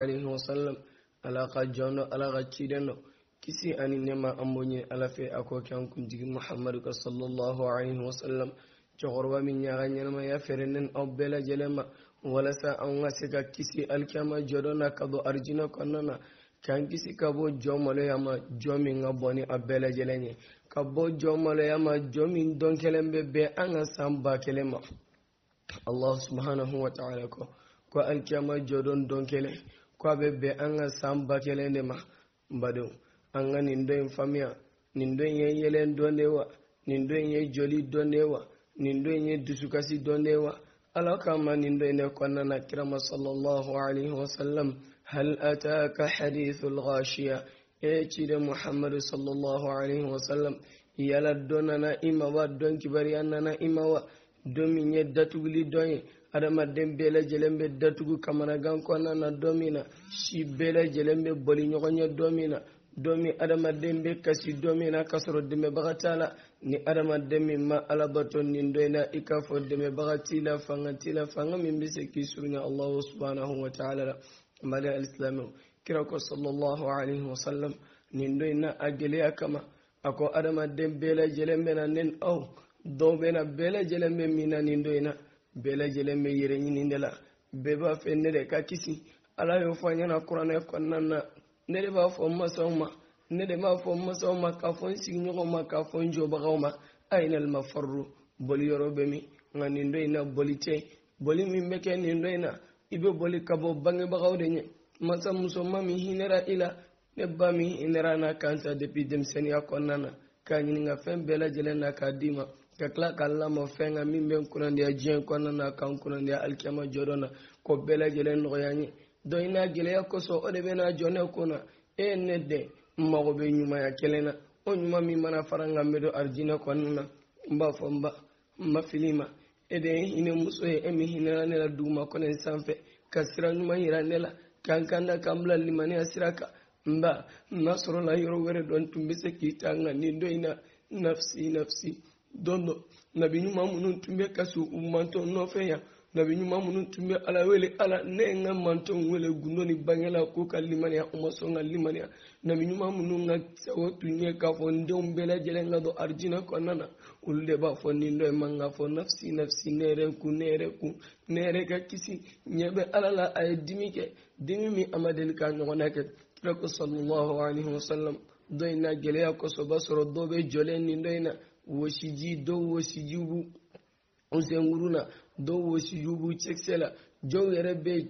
alayhi wa sallam ala ka ala ka cidenno kisi ani nema amboñe ala fe ako ke an kun muhammadu ka sallallahu alayhi wa sallam cogorwa min ñaga ma ya ferenden aw belajelema walasa an ka kisi alkiyama jodona ka bo arjina kɔnnana k'an kisi ka bɔ jɔ maloya ma jɔ min ka bɔ ni a bɛɛ lajɛlen ye ka ma jɔ min kelen bɛ an ka san ba kelen ma allah subhanahu wa ta'ala kɔ ko alkiyama jodon don kelen ko a bɛ bɛn an ka san ba kelen de ma n badenw an ka nin dɔ in faamuya nin dɔ in ye yɛlɛn dɔn de wa nin dɔ in ye joli dɔn de wa nin dɔ in ye dusukasi dɔn de wa ala kama nin dɔ in de kɔnɔna na kirama sallallahu alaihi wa sallam hal ataka hadithul ghashiya e cire muhammadu sallallahu alaihi wa sallam yala dɔ nana i ma wa dɔn kibaruya nana i ma wa don min ye datuguli dɔn ye adamaden belajelen be datugu kamanagan konana domina si belajelen be boli ɲogoye domina domi adamaden be kasi domina kasoro demebagatala ni adamaden min ma alabato nin doyna i ka fo demebaga tila fanga tila fanga min be se ki surunya allahu subhanahu wataala la mali alislamiw kira ko salllahu alaihi wasallam nin doyna a geleya kama a ko adamaden belajelen bena nen aw dow bena belajelen be minna nin doyna bɛɛ lajɛlen bɛ yɛrɛ ɲini de la bɛɛ b'a fɛ ne de ka kisi ala y'o fɔ an ɲɛna kuranɛ kɔnɔna na ne de b'a fɔ n masaw ma ne de b'a fɔ n masaw ma k'a fɔ n sigiɲɔgɔnw ma k'a fɔ n jɔbagaw ma a ye nalima farido boli yɔrɔ bɛ min nka nin dɔ in na boli tɛ boli min bɛ kɛ nin dɔ in na i bɛ boli ka bɔ bangebagaw de ɲɛ masa musoman min hinɛra i la ne ba min hinɛra n na kan sa depi denmisɛnninya kɔnɔna na k'a ɲininka fɛn bɛɛ lajɛlen na k'a d'i ma ka tila ka lamɔ fɛn kan min bɛ n kunnadiya diɲɛ kɔnɔna na ka n kunnadiya alikiyama jɔdɔ na k'o bɛɛ lajɛlen nɔgɔya n ye dɔn i n'a gɛlɛya kosɔn o de bɛ n'a jɔ ne kun na e ye ne dɛn n mago bɛ ɲumanya kelen na o ɲuman min mana fara n kan n bɛ don arijinɛ kɔnɔna na n b'a fɔ n ba n ma fili ma e de ye hinɛ muso ye e min hinɛra ne la duguma kɔnɔ in sanfɛ ka sira ɲuman yira ne la ka n kan ka n bila limaniya sira kan n ba n'a sɔrɔ la yɔrɔ wɛrɛ dɔn tun bɛ se k'i ta n kan nin don in na nafsi nafsi. don dɔ nabi ɲuman minnu tun bɛ kasi u mantɔn nɔfɛ yan nabi ɲuman minnu tun bɛ ala wele ala ne ye n ka mantɔn wele gundo ni bangela ko ka limaniya u ma sɔn ka limaniya nabi ɲuman minnu ka sago tun ye k'a fɔ n denw bɛɛ lajɛlen ka don arijinɛ kɔnɔna na olu de b'a fɔ nin dɔ ye man k'a fɔ nafsi nafsi ne yɛrɛ kun ne yɛrɛ kun ne yɛrɛ ka kisi ɲɛ bɛ ala la a ye dimi kɛ dimi min a ma deli k'a ɲɔgɔnna kɛ kira ko sallallahu alaihi wasallam dɔ in na gɛlɛya kosɔba sɔrɔ dɔ bɛ jɔlen nin dɔ in na wosiji dow wosijubu usenguruna dow wosijubu cesela jow yere be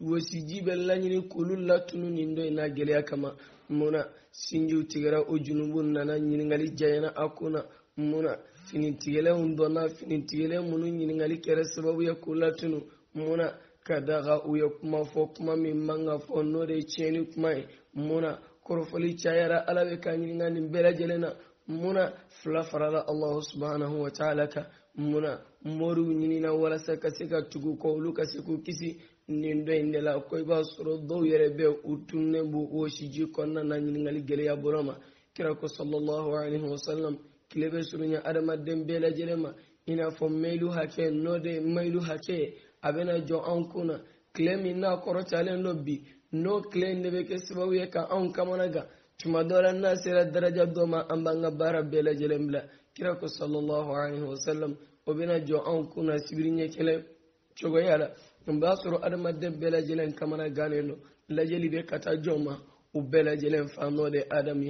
wosiji ɓe lañini kolu lattunu nin do na geleya kama muna sinjiw tigara o junubu nana ñiningali jayana akuna muna finitigele u dona finitigele munu ñiningali kere sababuya ku latunu muna kadaga uye kuma fo kuma min manga fo no de ceni kuma ye muna korofoli cayara ala ɓe ka ñininga nin belajelena muna fula da allah subhanahu wa ta'ala ka muna moru ɲinina walasa ka se ka tugu ko olu ka se k'u kisi Ni ndo inde la ko b'a sɔrɔ dɔw yɛrɛ bɛ u bu b'u shiji konna na ɲininkali gɛlɛya bolo ma kira ko sallallahu alaihi wa sallam tile bɛ suru adamaden adama dembe ma jelema ina fɔ mailu hakɛ n'o de mailu hakɛ a bɛna jɔ kunna n'a kɔrɔtalen don bi n'o tile ne bɛ kɛ sababu ye ka anw kamanagan كما دول الناس للدرجة دوما أن بان أبارا بلا جلم لا كراكو صلى الله عليه وسلم وبنا جو أن كنا سبرين يكلم شو يالا كم باصر أدم الدب بلا جلم كما نغانينو لجلي بكتا جوما وبلا جلم فانو دي آدمي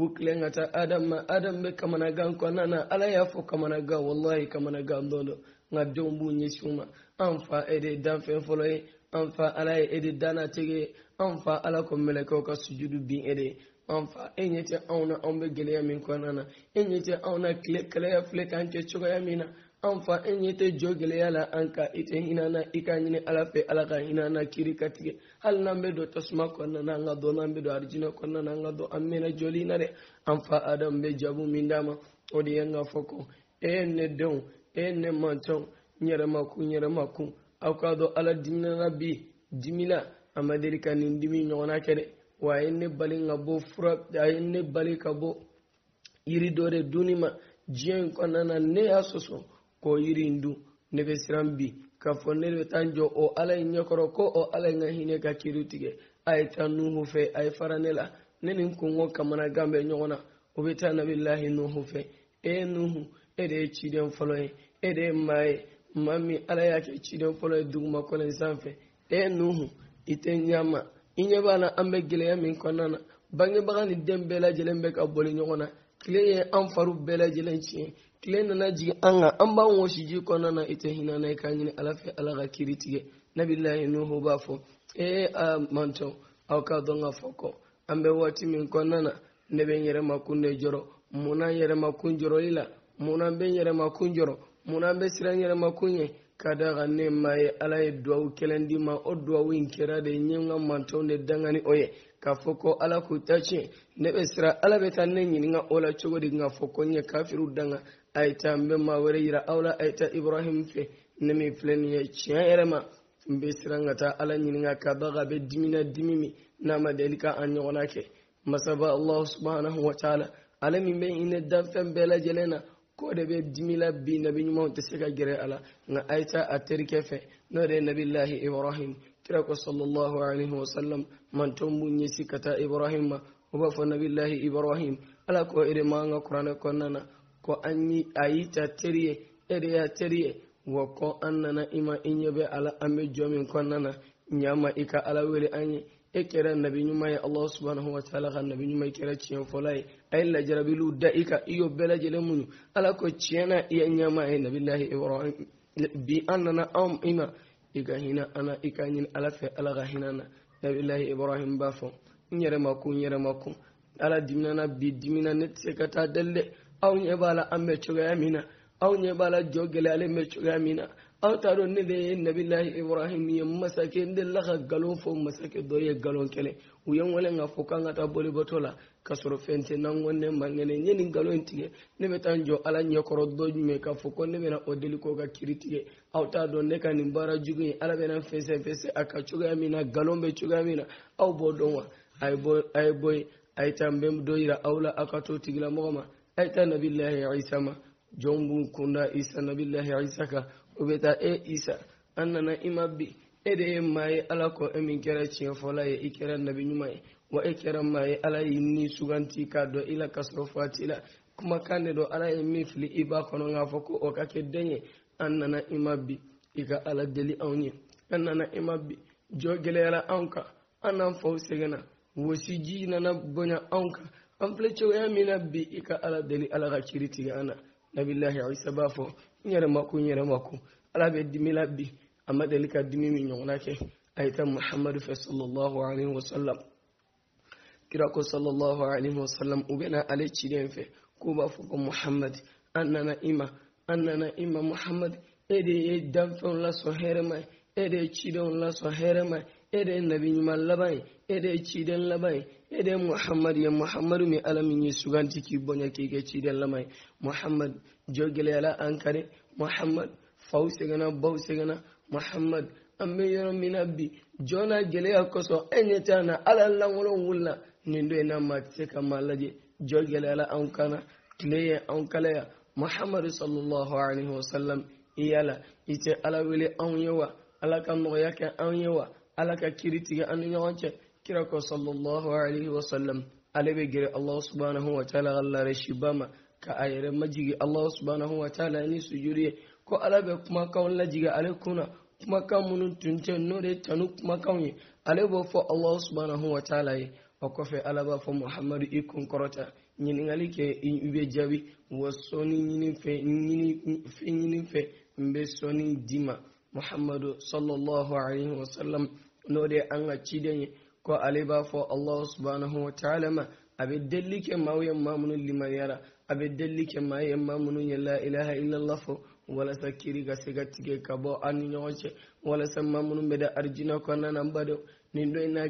وكلنا تا آدم ما آدم بكما نغان كنا نا ألا يفو كما نغان والله كما نغان دولو نجوم بوني شوما أنفا إدي دان فين فلوي أنفا ألا إدي دانا تيجي أنفا ألا كم ملكوكا سجودو بين إدي anfa e ñete aw na aw be geleya min kɔnana e ñete aw na kile kalaya file kan kɛ cogoya min na an fa e ɲete jo geleya la an ka ite hinana i ka ɲini ala fɛ ala ka hinana kiri katigɛ hali n'an be don tasuma kɔnana an ka dɔ n'an be don arijinɛ kɔnana an ka dɔ an mɛna joli na dɛ an fa adam be jabu min dama o de ye n ka fɔ ko e ye ne denw e ye ne mantɔw n yɛrɛmakun n yɛrɛmakun aw ka dɔ ala diminana bi dimi la a ma deli ka nin dimi ɲɔgɔnna kɛ dɛ wa in ne bali ka bɔ fura a ye ne bali ka bɔ yiri dɔ de dunni ma diɲɛ in kɔnɔna na ne y'a sɔsɔ k'o yiri in dun ne bɛ siran bi k'a fɔ ne bɛ taa n jɔ o ala in ɲɛkɔrɔ ko o ala in ka hinɛ ka kiri tigɛ a ye taa nuhu fɛ a ye fara ne la ne ni n kungo kamanagan bɛ ɲɔgɔn na o bɛ taa nabi lahi nuhu fɛ e ye nuhu e de ye ciden fɔlɔ ye e de ye maa ye maa min ala y'a kɛ ciden fɔlɔ ye dugumakɔlɔ in sanfɛ e ye nuhu i tɛ ɲɛ ma. i ɲɛ b'a na an bɛ gɛlɛya min kɔnɔna na bangebaga ni den bɛɛ lajɛlen bɛ ka boli ɲɔgɔn na tile ye an fariw bɛɛ lajɛlen tiɲɛ tile nana jigin an kan an b'an wɔsi ji kɔnɔna na i tɛ hinɛ na i k'a ɲini ala fɛ ala ka kiri tigɛ nabilahi nuhu b'a fɔ ee a mantɔn aw k'a dɔn k'a fɔ kɔ an bɛ waati min kɔnɔna na ne bɛ n yɛrɛ makun de jɔrɔ munna n yɛrɛ makun jɔrɔli la munna n bɛ n yɛrɛ makun jɔrɔ munna n bɛ siran n yɛrɛ makun ɲɛ ka da xa ne ma ye ala ye duwawu kelen di ma o duwawu in kera de ɲenga mantɔn de dangani o ye k'a fɔ ko ala k'u ta tiɲɛ ne bɛ sira ala bɛ taa ne ɲininga o la cogo di k'a fɔ ko n ye kafiru danga a ye taa n bɛ maa wɛrɛ yira aw la a ye taa ibrahim fɛ ne min filɛ nin ye tiɲɛ yɛrɛ ma n bɛ sira n ka taa ala ɲininga ka ba ka bɛ dimina dimi min n'a ma deli ka an ɲɔgɔnna kɛ masaba allahu subhanahu wa taala ale min bɛ hinɛ danfɛn bɛɛ lajɛlen na ko de be dimila bi nabi ɲumanw tɛ se ka gɛrɛ a la nka a ye taa a terikɛ fɛ n'o de ye nabilahi ibrahim kira ko sallallahu alaihi wa man manton b'u ɲɛsi ka taa ibrahim ma o b'a fɔ lahi ibrahim ala ko e de man ka kuranɛ kɔnɔna na ko an yi a y'i ta teri ye e de y'a teri ye wa ko an nana i ma i ɲɛ bɛ a la an bɛ jɔ min kɔnɔna na ma i ka ala wele an ye e kɛra nabi ɲuman ye allah subhanahu wa taala ka nabi ɲuman kɛra tiɲɛ fɔla ye ay la jarabilu da'ika iyo belajele lajɛlen muɲu ala ko tiɲɛ na i ye ɲɛmaa ye nabilahi ibrahim bi an am anw i ma i ka hinɛ an na i ala fɛ ala ka hinɛ na nabilahi ibrahim bafo fɔ n yɛrɛ ma ala dimina na bi dimina net tɛ se ka taa aw ɲɛ b'a la an aw ɲɛ b'a la jɔ gɛlɛyalen bɛ aw t'a dɔn ne de ye nabilahi ibrahim ye masakɛ n delila ka galon fɔ masakɛ dɔ ye galon kɛlɛ u ye n wele k'a fɔ k'an ka taa bolibato la ka sɔrɔ fɛn tɛ n'an ko ne man kɛnɛ n ye nin nkalon in tigɛ ne bɛ taa n jɔ ala ɲɛkɔrɔ dɔ jumɛn k'a fɔ ko ne bɛna o deli k'o ka kiri tigɛ aw t'a dɔn ne ka nin baara jugu in ala bɛna n fɛsɛ fɛsɛ a ka cogoya min na nkalon bɛ cogoya min na aw b'o dɔn wa a ye bɔ a ye bɔ yen a ye taa n bɛ dɔ yira aw la aw ka to tigilamɔgɔ ma a ye taa nabilahi isa ma jɔn b'u kunda isa nabilahi isa kan o bɛ taa e isa an nana i ma bi e de ye maa ye ala kɔ e min kɛra tiɲɛ ye i kɛra nabi ɲuman ye wa e kɛra maa ye ala y'i ni suganti k'a dɔn i la ka sɔrɔ fati la kan de don ala ye min fili i b'a kɔnɔ nka fɔ ko o ka kɛ den ye an nana i ma bi i ka ala deli anw ye an nana i ma bi jɔ gɛlɛyara anw kan an n'an faw sɛgɛnna ji nana bonya anw kan an filɛ cogoya min na bi i ka ala deli ala ka kiri tigɛ an na nabilahi isa b'a fɔ n yɛrɛ mako n yɛrɛ mako ala bɛ dimi la bi a ma deli ka dimi min ɲɔgɔnna kɛ a ye taa muhamadu fɛ sallallahu alaihi wa sallam kira ko sallallahu alaihi wa sallam u bɛna ale ciden fɛ k'u b'a fɔ ko muhamad an nana i ma an nana e de ye danfɛnw lasɔn hɛrɛma ye e de ye cidenw lasɔn hɛrɛma nabi ɲuman laban ye e de ye ede muhammad ya muhammadu mai alamin yi ye suganti k'i bonya ke kɛ ciden lama ye muhammad jogile gɛlɛyala an kare muhammad fausi gana bausi gana muhammad an bɛ yɔrɔ min na bi jɔ na gɛlɛya kosɔn e ɲɛ na alallan wurin wula ne don na maa tɛ ka malaje jogile jɔ gɛlɛyala kana kan na tile ye anw kala yan muhammadu sallallahu alaihi wasallam iyala ita yala i tɛ ala wele anw ye wa ala ka nɔgɔya kɛ anw ye kiri tigɛ an ni kirako sallallahu alaihi wa sallam alebe gere allah subhanahu wa ta'ala allare shibama ka ayere majigi allah subhanahu wa ta'ala ni sujuri ko alabe kuma kawon lajiga ale kuna kuma kan munun tunce re tanu kuma kan ye ale b'o allah subhanahu wa ta'ala yi o kɔfɛ ala b'a fɔ ikun i kun kɔrɔta ɲininkali kɛ i jawi wasoni wa sɔni ɲini fɛ ɲini fe ɲini fɛ n bɛ sallallahu alaihi wa sallam n'o de an ka ciden ko b'a fo allah subhanahu wa taala ma aɓe dellike maw yemma liman yara aɓe dellike ma yemma munum ya la ilaha illallah fo walasa kiri ka se ka tigɛ ka bɔ an ni wala walasa ma bɛ da arjina kɔnɔna na n badenw nin n'a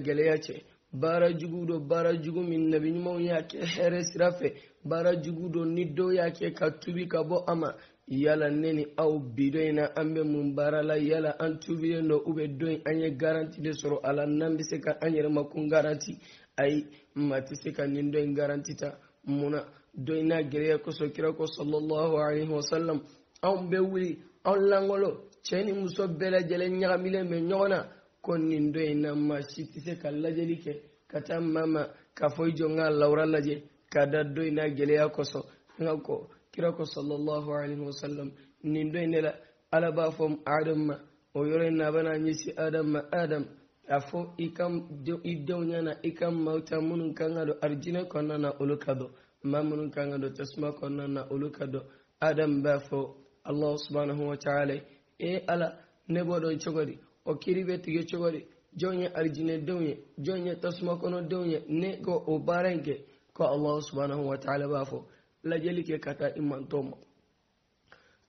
baara jugu dɔ baara jugu min nabi ɲumanw y'a kɛ hɛrɛ sira fɛ baara jugu dɔ ni dɔw y'a kɛ ka tubi ka bɔ a ma yala ne ni aw bi in na an bɛ mun baara la yala an tubilen dɔ u bɛ dɔ in an ye garanti de sɔrɔ a la n'an bɛ se ka an yɛrɛ ma garanti ayi maa tɛ se ka nin dɔ in garanti ta mun na dɔ in n'a gɛlɛya kosɔn kira ko sɔlɔlɔhu alayhi wa salam anw bɛ wuli anw lankolo cɛ ni muso bɛɛ lajɛlen ɲagamilen bɛ ɲɔgɔn na. konnin doye namma sitti se ka lajeli ke ka tan mama ka foyi jonga lawra laje ka da doyi e na geleya koso nga ko kira ko salllahu alaihi wasallam nin doyi e nela ala ba fom adam ma o yoroi nabana ñesi adam ma adam a fo i kam i dewñana i kam mawta munun kanga do arjina konna na olu ka do ma munun kanga do tasuma konna na olu ka do adam ba fo allahu subhanahu wa taala e ala ne bo ɗon e cogodi okiri be tige cogodi jonye aljine dewye jonye tasuma kono dewye ne go o barenke ko allah subhanahu wa ta'ala b'a fɔ lajɛli kɛ ka taa i mantɔ ma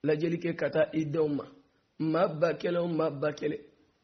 lajɛli kɛ ka taa i denw ma maa ba kelen o maa ba kelen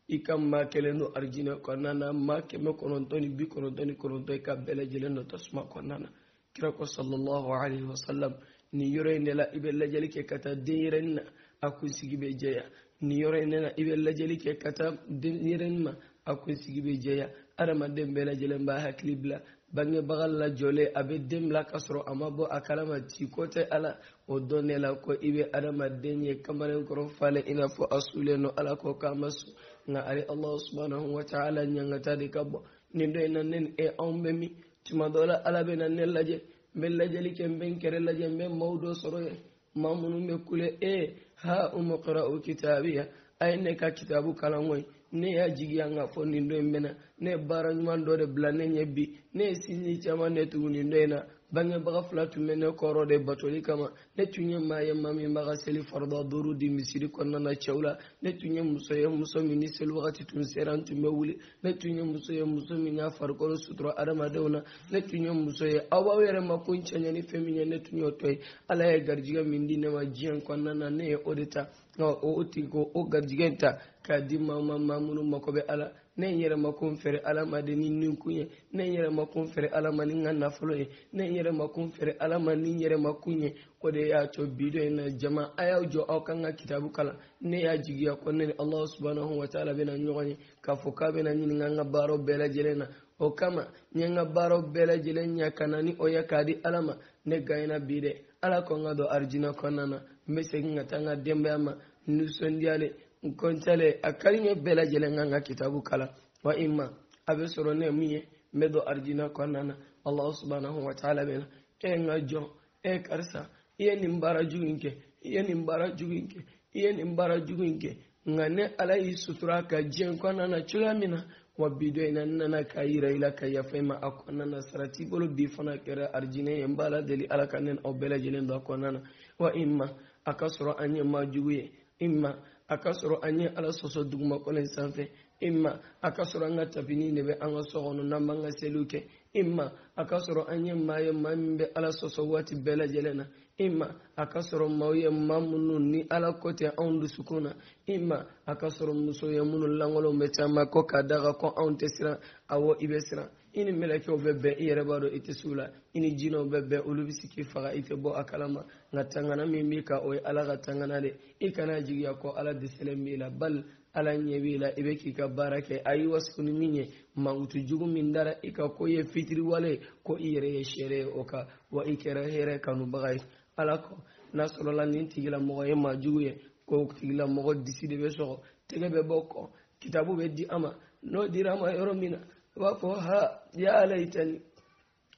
i ka maa kelen don arijinɛ kɔnɔna na maa kɛmɛ kɔnɔntɔn ni bi kɔnɔntɔn ni kɔnɔntɔn i ka bɛɛ lajɛlen don tasuma kɔnɔna na kira ko sallallahu alaihi wa sallam nin yɔrɔ in de la i bɛ lajɛli kɛ ka taa denyɛrɛnin na a kunsigi bɛ jɛya ni yɔrɔ in e nana i bɛ lajɛli kɛ ka taa den yɛrɛni ma a kunsigi bɛ jɛya adamaden bɛɛ lajɛlen b'a hakili bila bangebaga lajɔlen a bɛ den bila ka sɔrɔ a ma bɔ a kalama ci ko tɛ ala o dɔn de la ko i bɛ adamaden ye kamalenkɔrɔ falen i n'a fɔ a sulen don ala ko k'a ma sɔn nka ale alahu subahanahu wa taala ɲangata de ka bɔ nin dɔ in na ne ni e anw bɛ min tuma dɔ la ala bɛ na ne lajɛ n bɛ lajɛli kɛ n bɛ n kɛrɛ lajɛ n bɛ maaw dɔ sɔrɔ yen maa minnu bɛ kule e. Eh, ha ụmụ kọrọ kitaabi ya ay ne ka kitabu kalan koyi ne y'a jigi k'a fɔ nin ndo in ne ye baara ɲuman bila ne bi ne ye sinji caman ne tugu nin na bangebaga fila tun bɛ ne kɔrɔ de batoli kama ne tun ye maa ye maa min b'a ka seli farida duuru di misiri kɔnɔna na cɛw la ne tun ye muso ye muso min ni seli wagati tun sera n tun bɛ wuli ne tun ye muso ye muso min y'a farikolo sutura adamadenw na ne tun ye muso ye aw b'aw yɛrɛ ma ko n cɛ ɲɛ ni fɛn min ye ne tun y'o tɔ ye ala ye garijɛgɛ min di ne ma diɲɛ kɔnɔna na ne ye o de ta nka o tigi ko o garijɛgɛ in ta k'a di maa ma maa minnu mako bɛ ala ne n yɛrɛ makun fɛrɛ ala ma de ni ninkun ye ne n yɛrɛ makun fɛrɛ ala ma ni n ka nafolo ye ne n yɛrɛ makun fɛrɛ ala ma ni n yɛrɛ makun ye o de y'a to bi dɔ in na jama a y'aw jɔ aw kan ka kitabu kalan ne y'a jigiya ko ne ni alahu subhanahu wa taala bɛna ɲɔgɔn ye k'a fɔ k'a bɛna ɲininka n ka baaraw bɛɛ lajɛlen na o kama n ye n ka baaraw bɛɛ lajɛlen ɲɛ ka na ni o ye k'a di ala ma ne ganyana bi dɛ ala ko n ka don arijinɛ kɔnɔna na n bɛ segin ka taa n ka denbaya ma nisɔndiyalen nkɔntɛlɛ a kari ɲɛ bɛɛ lajɛlen kan ka kitabu kalan wa i ma a bɛ sɔrɔ ne min ye n bɛ don arijina kɔnɔna na alahu subhanahu wa taala bɛ na e n ka jɔn e karisa i ye nin baara jugu in kɛ i ye nin baara jugu in kɛ i ye nin baara jugu in kɛ nka ne ala y'i sutura ka diɲɛ kɔnɔna na cogoya min na wa bi dɔ in na n nana k'a yira i la ka yafa i ma a kɔnɔna na sara t'i bolo bi fana kɛra arijinɛ ye n b'a la deli ala ka ne ni aw bɛɛ lajɛlen don a kɔnɔna na wa i ma a ka sɔrɔ an ye maa jugu ye i ma a ka sɔrɔ an ye ala sɔsɔ dugumakɔlɔ in sanfɛ i ma a ka sɔrɔ an ka tafini de bɛ an ka so kɔnɔ n'an b'an ka seliw kɛ i ma a ka sɔrɔ an ye maa ye maa min bɛ ala sɔsɔ waati bɛɛ lajɛlen na i ma a ka sɔrɔ maaw ye maa minnu ni ala kɔ tɛ anw dusukun na i ma a ka sɔrɔ muso ye minnu lankolon bɛ caman kɔ k'a daga kɔ anw tɛ siran awɔ i bɛ siran i ni mɛlɛkɛw bɛ bɛn i yɛrɛ b'a dɔn i tɛ se u la i ni jinɛw bɛ bɛn olu bɛ se k'i faga i tɛ bɔ a kalama nka tangana min b'i kan o ye ala ka tangana de i kana jigiya kɔ ala dɛsɛlen b'i la bali ala ɲɛ b'i la i bɛ k'i ka baara kɛ a y'i waso ni min ye mankutu jugu min dara i kan ko ye fitiriwale ko i yɛrɛ ye sɛre ye o kan wa i kɛra hɛrɛ kanubaga ye ala kɔ n'a sɔrɔla nin tigilamɔgɔ ye maa jugu ye ko tigilamɔgɔ disi de bɛ sɔgɔ tɛgɛ bɛ bɔ kɔ kitabu bɛ di a ma n'o dira a ma yɔrɔ min na wako ha ya laitani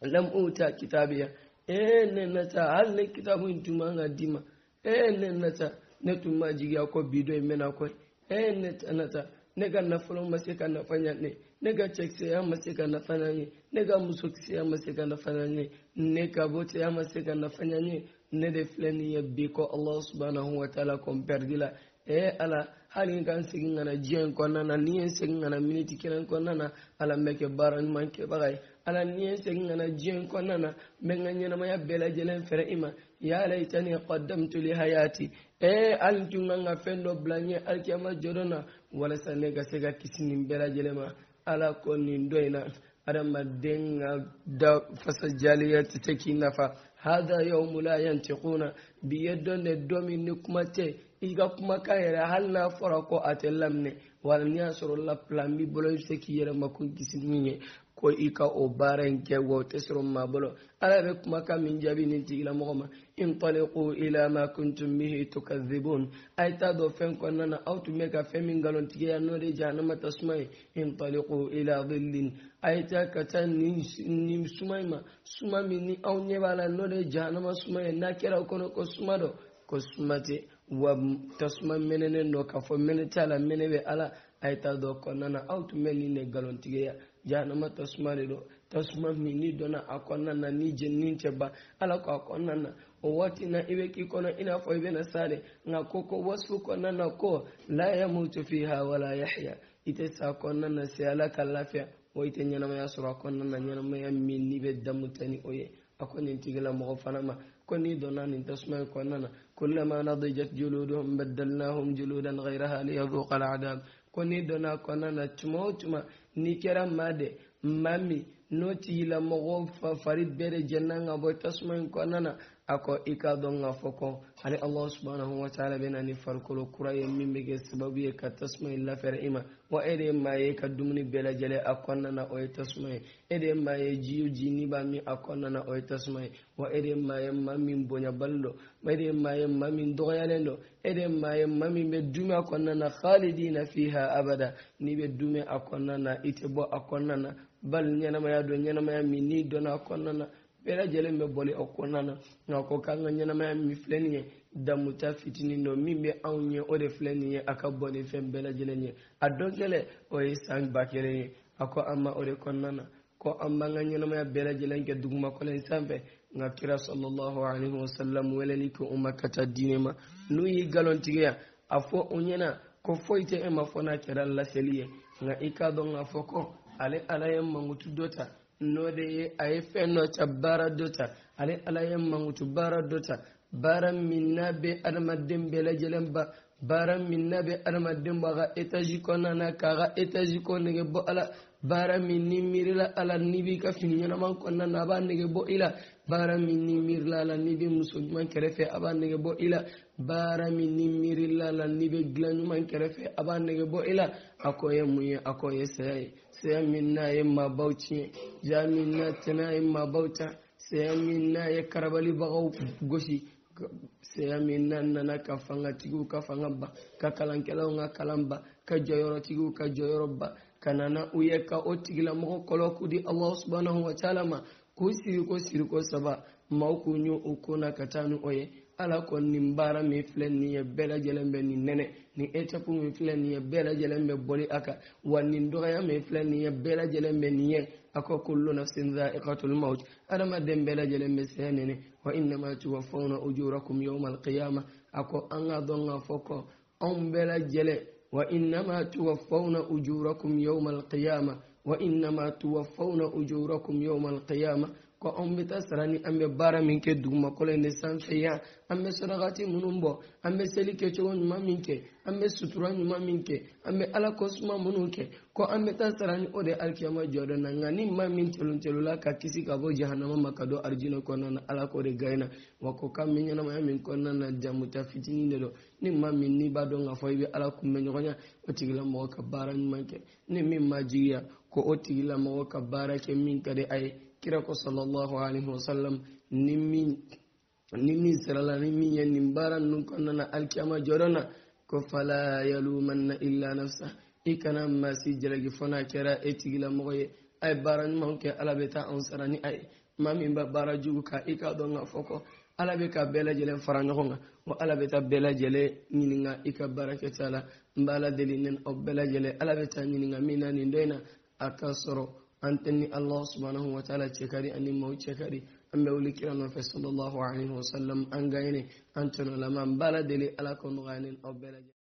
lam uta kitabiya eh ne nata hal ne kitabun tuma na dima eh ne nata ne tuma jigiya ko bido imena ko eh ne nata ne ga na fulu ma sika na fanya ne ne ga check sai ma sika na fanya ne ne ga musu sai ma sika na fanya ne ne ka bote ma sika na fanya ne ne de fleni ya biko allah subhanahu wa ta'ala kom perdila eh ala hali n kan segin kana diɲɛ in kɔnɔna na ni ye n segin kana miniti kelen kɔnɔna na ala n bɛ kɛ baara ɲuman kɛbaga ye ala ni ye n segin kana diɲɛ in kɔnɔna na n bɛ n ka ɲɛnamaya bɛɛ lajɛlen fɛrɛ i ma ya laitani qaddamtu li hayati ee hali n tun kan ka fɛn dɔ bila n ye alikiyama jɔdon na walasa ne ka se ka kisi nin bɛɛ lajɛlen ma ala ko nin dɔ in na adamaden ka da fasajaliya tɛ se k'i nafa hada yawmu la yantiquna bi ye dɔn de dɔ min ni kuma tɛ i ka kumakan yɛrɛ hali n'a fɔra ko a tɛ laminɛ wala ni y'a sɔrɔ la n b'i bolo i bɛ se k'i yɛrɛ mako kisi min ye ko i ka o baara in kɛ wa o tɛ sɔrɔ maa bolo ala bɛ kumakan min jaabi nin tigilamɔgɔ ma in taliqu ila ma kuntum bihi tukadhibun a ye taa dɔn fɛn kɔnɔna na aw tun bɛ ka fɛn min nkalontigiya n'o de ye jahanama tasuma ye in taliqu ila dhillin a ye taa ka taa nin nin suma in ma suma min ni aw ɲɛ b'a la n'o de ye ma suma ye n'a kɛra kɔnɔ ko suma dɔ ko suma tɛ wa tasuma mɛnɛnen dɔ k'a fɔ mene t'a la mene bɛ ala a ye do, dɔ kɔnɔna na aw tun bɛ nin de nkalontigiya jahanama tasuma de don tasuma min n'i donna a kɔnɔna na ni jenini te ban ala ko a kɔnɔna na o waati na i bɛ k'i kɔnɔ i n'a fɔ i bɛna sa de nka ko ko wasu kɔnɔna ko la fi fiha wala yahya i tɛ sa kɔnɔna na se ala ka lafiya wa i tɛ ɲɛnamaya sɔrɔ a kɔnɔna na ɲɛnamaya min n'i bɛ damu ta ni o ye a ko nin tigila mɔgɔ fana ma కొన్ని దొనాని దస్మ కొన్నన كلما نضجت جلودهم بدلناهم جلودا غيرها ليذوق العذاب كوني دونا كونانا تشمو تشما نيكرا مادي مامي نوتي لمغو ففريد بيري جنان ابو تسمع كونانا ako i ka dɔn ka fɔ kɔ ani allahu subahanahu wataala bena ni farikolo kura ye min be kɛ sababu ye ka tasuma yi lafɛrɛ i ma wa e de ma ye ka dumuni bɛlajɛlɛ a kɔnnana o ye tasuma ye e de ma ye jiyo ji ni b'a min a kɔnnana o ye tasuma ye wa e de ma ye ma min bonyabali dɔ e de ma ye ma min dɔgɔyalen dɔ e de ma ye ma min be dumi a kɔnnana halidina fiha abada ni be dumi a kɔnnana i tɛ bɔ a kɔnnana bali ɲɛnamaya dɔ ɲɛnamaya min ni dɔna a kɔnnana bɛɛ lajɛlen bɛ bɔli aw kɔnɔna na nka ko k'an ka ɲɛnamaya min filɛ nin ye damuta fitinin dɔ min bɛ anw ye o de filɛ nin ye a ka bɔ ni fɛn bɛɛ lajɛlen ye a dɔn kɛlɛ o ye san ba kelen ye a ko an ma o de kɔnɔna na ko an b'an ka ɲɛnamaya bɛɛ lajɛlen kɛ dugumakɔlɔ in sanfɛ nka kira sɔlɔlɔhu alaihi wasalam weleli kɛ u ma ka taa diinɛ ma n'u y'i galontigiya a fɔ u ɲɛna ko foyi tɛ e ma fɔ n'a kɛra laseli ye nka i k'a dɔn k'a fɔ ko ale ala ye mankutu dɔ ta no de ye a ye fɛn dɔ ta baara dɔ ta ale ala ye mankutu baara dɔ ta baara min n'a bɛ adamaden bɛɛ lajɛlen ba bara min n'a bɛ adamaden a ka etaji kɔnɔna na k'a ka etaji kɔ nege bɔ a la baara min ni miirila a la n'i b'i ka fini ɲɛnama kɔnɔna na a b'a nege bɔ i la baara min ni miirila a la n'i bɛ muso ɲuman kɛrɛfɛ a b'a nege bɔ i la baara min ni miirila a la n'i bɛ dilan ɲuman kɛrɛfɛ a b'a nege bɔ i la a kɔ ye mun ye a kɔ ye saya ye saya min n'a ye maabaw tiɲɛ ja min n'a tɛn'a ye maabaw ta saya min n'a ye karabalibagaw gosi seya min n'an nana ka fangatigiw ka fanga ba ka kalankɛlaw ka kalan ba ka jɔyɔrɔtigiw ka jɔyɔrɔ ba ka na u ye ka o tigilamɔgɔ kɔlɔku di alahu subhanahu wa taala ma k'u siri ko siri ko saba maaw k'u ɲɛ o ko na ka taa ni o ye ala kɔni nin baara min filɛ nin ye bɛɛ lajɛlen bɛ nin nɛnɛ nin étape min filɛ nin ye bɛɛ lajɛlen bɛ bɔli a kan wa nin dɔgɔya min filɛ nin ye bɛɛ lajɛlen bɛ nin ye a ko kullu nafsin dha'iqatul maut adamaden bɛɛ lajɛlen bɛ saya nɛnɛ وإنما توفون أجوركم يوم القيامة أكو أنا ظن فوق أم بلا جل وإنما توفون أجوركم يوم القيامة وإنما توفون أجوركم يوم القيامة ko anw bɛ taa sara ni an bɛ baara min kɛ dugumakɔlɔ in de sanfɛ yan an bɛ surakati minnu bɔ an bɛ seli kɛcogo ɲuman min kɛ an bɛ sutura ɲuman min kɛ an bɛ ala kosuma minnu kɛ ko an bɛ taa sara ni o de alikiyama jɔdɔ na nka ni maa min cɛloncɛlola ka kisi ka bɔ jahanama ma ka don arijinɛ kɔnɔna na ala k'o de gaɲi na wa ko ka min ɲɛnamaya min kɔnɔna na jamuta fitinin de don ni maa min n'i b'a dɔn k'a fɔ i bɛ ala kunbɛ ɲɔgɔnya o tigilamɔgɔ ka baara ɲuman kɛ ni min ma jigiya ko o tigilamɔgɔ ka baara kɛ min ka di a ye kira ko sallllahu alayhi wa sallam nimmi nimmi sirala ni miñe nin baran num konnana alkiyama jodona ko fala yalumanna illa nafsa i kana masi jalagi fona kera e tigila mogoye ay baara ñuman ke ala be ta an sara ni ay ma min ba baara jugu ka i ka donga foko ala be ka belajele fara ñogonga wo ala be ta belajele ñininga i ka baraketala mbala deli nen o belajele ala be ta ñininga mina nin doyna a ka soro أنتني الله سبحانه وتعالى تكاري أني مو تشكري أما ولك أنا صلى الله عليه وسلم أن غيني أنتن لما بلدي لي ألا كن غانين أو بلدي